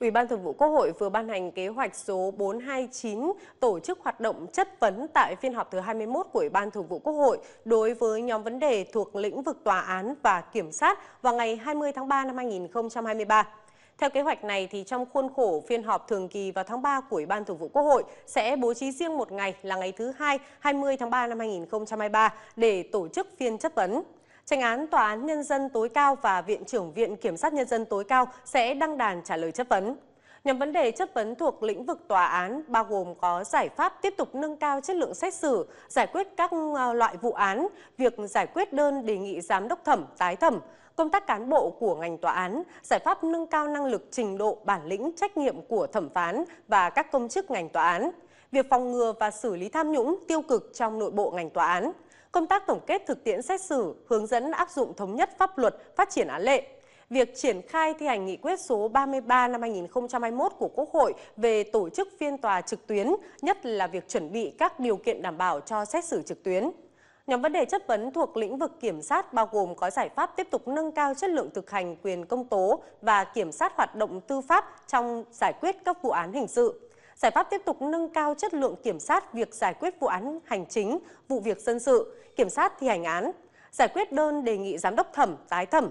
Ủy ban Thường vụ Quốc hội vừa ban hành kế hoạch số 429 tổ chức hoạt động chất vấn tại phiên họp thứ 21 của Ủy ban Thường vụ Quốc hội đối với nhóm vấn đề thuộc lĩnh vực tòa án và kiểm sát vào ngày 20 tháng 3 năm 2023. Theo kế hoạch này, thì trong khuôn khổ phiên họp thường kỳ vào tháng 3 của Ủy ban Thường vụ Quốc hội sẽ bố trí riêng một ngày là ngày thứ hai 20 tháng 3 năm 2023 để tổ chức phiên chất vấn. Tranh án Tòa án Nhân dân tối cao và Viện trưởng Viện Kiểm sát Nhân dân tối cao sẽ đăng đàn trả lời chất vấn. Nhóm vấn đề chất vấn thuộc lĩnh vực tòa án bao gồm có giải pháp tiếp tục nâng cao chất lượng xét xử, giải quyết các ờ, loại vụ án, việc giải quyết đơn đề nghị giám đốc thẩm, tái thẩm, công tác cán bộ của ngành tòa án, giải pháp nâng cao năng lực trình độ bản lĩnh trách nhiệm của thẩm phán và các công chức ngành tòa án, việc phòng ngừa và xử lý tham nhũng tiêu cực trong nội bộ ngành tòa án công tác tổng kết thực tiễn xét xử, hướng dẫn áp dụng thống nhất pháp luật, phát triển án lệ. Việc triển khai thi hành nghị quyết số 33 năm 2021 của Quốc hội về tổ chức phiên tòa trực tuyến, nhất là việc chuẩn bị các điều kiện đảm bảo cho xét xử trực tuyến. Nhóm vấn đề chất vấn thuộc lĩnh vực kiểm sát bao gồm có giải pháp tiếp tục nâng cao chất lượng thực hành quyền công tố và kiểm sát hoạt động tư pháp trong giải quyết các vụ án hình sự. Giải pháp tiếp tục nâng cao chất lượng kiểm sát việc giải quyết vụ án hành chính, vụ việc dân sự, kiểm sát thi hành án, giải quyết đơn đề nghị giám đốc thẩm, tái thẩm.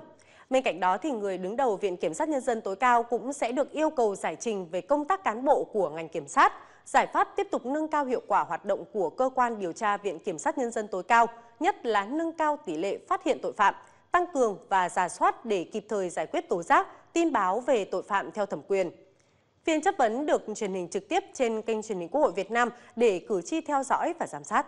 Bên cạnh đó thì người đứng đầu Viện Kiểm sát Nhân dân tối cao cũng sẽ được yêu cầu giải trình về công tác cán bộ của ngành kiểm sát, giải pháp tiếp tục nâng cao hiệu quả hoạt động của cơ quan điều tra Viện Kiểm sát Nhân dân tối cao, nhất là nâng cao tỷ lệ phát hiện tội phạm, tăng cường và giả soát để kịp thời giải quyết tố giác, tin báo về tội phạm theo thẩm quyền. Phiên chất vấn được truyền hình trực tiếp trên kênh truyền hình Quốc hội Việt Nam để cử tri theo dõi và giám sát.